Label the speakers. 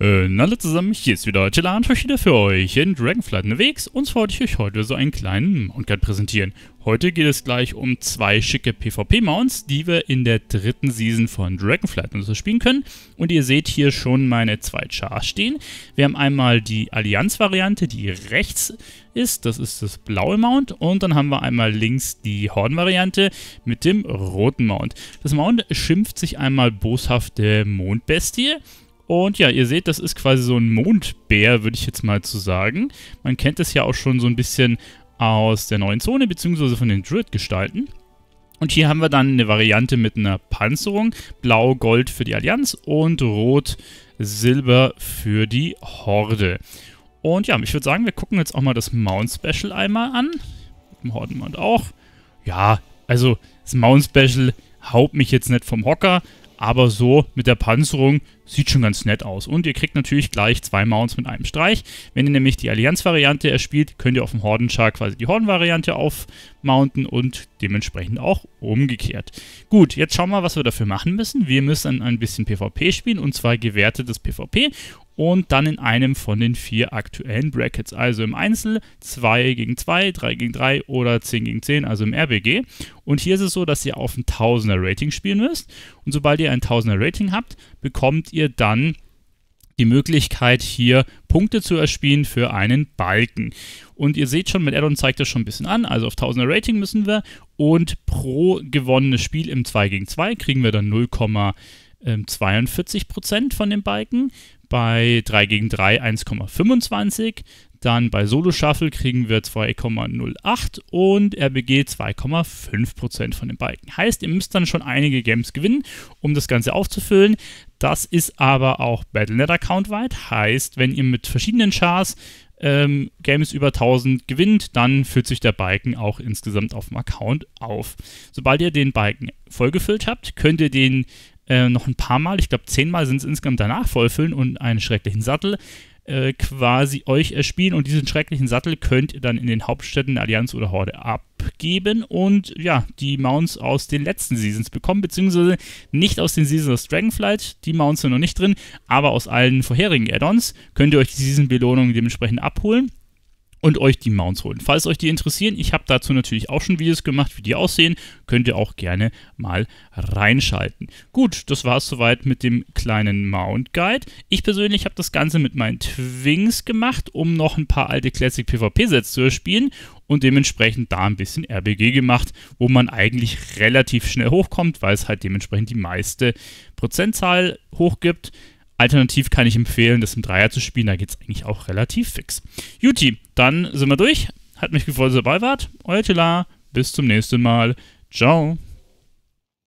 Speaker 1: Äh, alle zusammen, hier ist wieder Chilla euch wieder für euch in Dragonflight unterwegs und zwar wollte ich euch heute so einen kleinen Mountguard präsentieren. Heute geht es gleich um zwei schicke PvP-Mounts, die wir in der dritten Season von Dragonflight und so spielen können. Und ihr seht hier schon meine zwei Chars stehen. Wir haben einmal die Allianz-Variante, die rechts ist, das ist das blaue Mount. Und dann haben wir einmal links die horn variante mit dem roten Mount. Das Mount schimpft sich einmal boshafte Mondbestie. Und ja, ihr seht, das ist quasi so ein Mondbär, würde ich jetzt mal zu sagen. Man kennt es ja auch schon so ein bisschen aus der neuen Zone, beziehungsweise von den Druid-Gestalten. Und hier haben wir dann eine Variante mit einer Panzerung. Blau, Gold für die Allianz und Rot, Silber für die Horde. Und ja, ich würde sagen, wir gucken jetzt auch mal das Mount Special einmal an. Im Hordenmount auch. Ja, also das Mount Special haut mich jetzt nicht vom Hocker, aber so mit der Panzerung sieht schon ganz nett aus. Und ihr kriegt natürlich gleich zwei Mounts mit einem Streich. Wenn ihr nämlich die Allianz-Variante erspielt, könnt ihr auf dem Hordenschar quasi die Horden-Variante aufmounten und dementsprechend auch umgekehrt. Gut, jetzt schauen wir mal, was wir dafür machen müssen. Wir müssen ein bisschen PvP spielen und zwar gewertetes PvP und dann in einem von den vier aktuellen Brackets. Also im Einzel 2 gegen 2, 3 gegen 3 oder 10 gegen 10, also im RBG. Und hier ist es so, dass ihr auf ein 1000er Rating spielen müsst. Und sobald ihr ein 1000er Rating habt, bekommt ihr dann die Möglichkeit, hier Punkte zu erspielen für einen Balken. Und ihr seht schon, mit Addon zeigt das schon ein bisschen an. Also auf 1000er Rating müssen wir. Und pro gewonnenes Spiel im 2 gegen 2 kriegen wir dann 0,42% ähm, von dem Balken bei 3 gegen 3 1,25. Dann bei Solo Shuffle kriegen wir 2,08 und er begeht 2,5% von den Balken. Heißt, ihr müsst dann schon einige Games gewinnen, um das Ganze aufzufüllen. Das ist aber auch Battlenet Account weit. Heißt, wenn ihr mit verschiedenen Chars ähm, Games über 1000 gewinnt, dann füllt sich der Balken auch insgesamt auf dem Account auf. Sobald ihr den Balken vollgefüllt habt, könnt ihr den äh, noch ein paar Mal, ich glaube zehnmal sind es insgesamt danach vollfüllen und einen schrecklichen Sattel äh, quasi euch erspielen und diesen schrecklichen Sattel könnt ihr dann in den Hauptstädten der Allianz oder Horde abgeben und ja, die Mounts aus den letzten Seasons bekommen, beziehungsweise nicht aus den Seasons of Dragonflight, die Mounts sind noch nicht drin, aber aus allen vorherigen Add-ons könnt ihr euch die Season-Belohnung dementsprechend abholen und euch die Mounts holen. Falls euch die interessieren, ich habe dazu natürlich auch schon Videos gemacht, wie die aussehen, könnt ihr auch gerne mal reinschalten. Gut, das war es soweit mit dem kleinen Mount Guide. Ich persönlich habe das Ganze mit meinen Twings gemacht, um noch ein paar alte Classic PvP Sets zu erspielen und dementsprechend da ein bisschen RBG gemacht, wo man eigentlich relativ schnell hochkommt, weil es halt dementsprechend die meiste Prozentzahl hochgibt. Alternativ kann ich empfehlen, das im Dreier zu spielen. Da geht es eigentlich auch relativ fix. Juti, dann sind wir durch. Hat mich gefreut, dass ihr dabei wart. Euer Tila. Bis zum nächsten Mal. Ciao.